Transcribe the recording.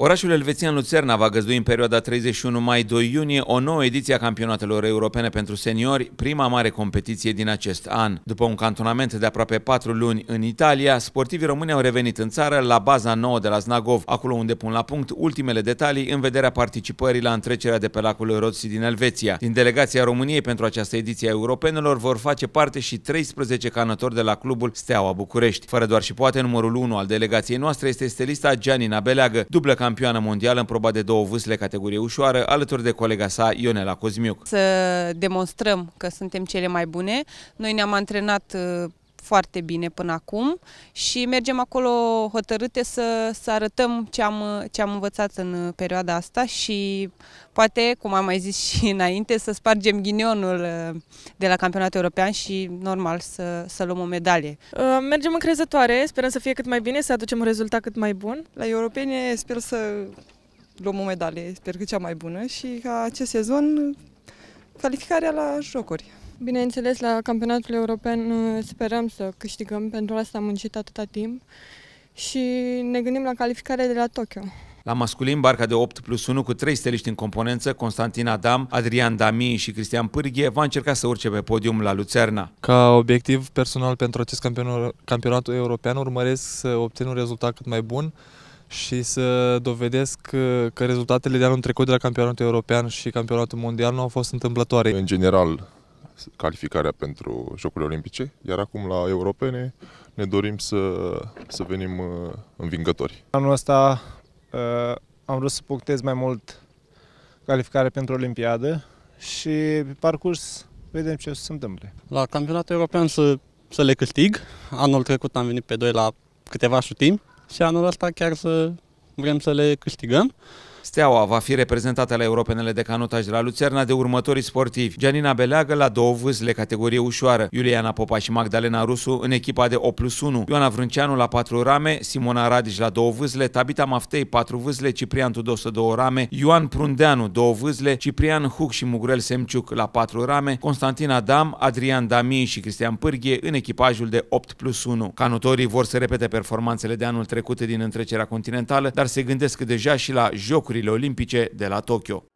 Orașul elvețian Luțerna va găzdui în perioada 31 mai-2 iunie o nouă ediție a campionatelor europene pentru seniori, prima mare competiție din acest an. După un cantonament de aproape 4 luni în Italia, sportivii români au revenit în țară la baza nouă de la Znagov, acolo unde pun la punct ultimele detalii în vederea participării la întrecerea de pe lacul Roții din Elveția. Din delegația României pentru această ediție a europenelor vor face parte și 13 canători de la clubul Steaua București. Fără doar și poate, numărul 1 al delegației noastre este stelista Gianina Beleagă, dublă campioană mondială în proba de două vâsle categorie ușoară, alături de colega sa Ionela Cozmiuc. Să demonstrăm că suntem cele mai bune. Noi ne-am antrenat uh, foarte bine până acum și mergem acolo hotărâte să, să arătăm ce am, ce am învățat în perioada asta și poate, cum am mai zis și înainte, să spargem ghinionul uh, de la campionatul european și normal să, să luăm o medalie. Uh, mergem încrezătoare, sperăm să fie cât mai bine, să aducem un rezultat cât mai bun. La europene sper să luăm o medalie, sper că cea mai bună și ca acest sezon calificarea la jocuri. Bineînțeles, la campionatul european uh, sperăm să câștigăm, pentru asta am muncit atâta timp și ne gândim la calificare de la Tokyo. La masculin, barca de 8 plus 1 cu 3 steliști în componență, Constantin Adam, Adrian Dami și Cristian Pârghie va încerca să urce pe podium la Lucerna. Ca obiectiv personal pentru acest Campionat european urmăresc să obțin un rezultat cât mai bun și să dovedesc că, uh, că rezultatele de anul trecut de la campionatul european și campionatul mondial nu au fost întâmplătoare. În general, calificarea pentru Jocurile Olimpice, iar acum la europene ne dorim să, să venim uh, învingători. Anul ăsta uh, am vrut să punctez mai mult calificarea pentru Olimpiadă și pe parcurs vedem ce o să se întâmple. La campionatul european să, să le câștig. Anul trecut am venit pe doi la câteva șutimi și anul ăsta chiar să vrem să le câștigăm. Steaua va fi reprezentată la europenele de canotaj de la Lucerna de următorii sportivi. Gianina Beleagă la două vâzle, categorie ușoară, Iuliana Popa și Magdalena Rusu în echipa de 8 plus 1, Ioana Vrânceanu la patru rame, Simona Radiș la două vâzle, Tabita Maftei patru vâzle, Ciprian Tudosă două rame, Ioan Prundeanu două vâzle, Ciprian Huc și Mugurel Semciuc la patru rame, Constantin Adam, Adrian Damii și Cristian Pârghie în echipajul de 8 plus 1. Canotorii vor să repete performanțele de anul trecut din întrecerea continentală, dar se gândesc deja și la jocul Jocurile Olimpice de la Tokyo.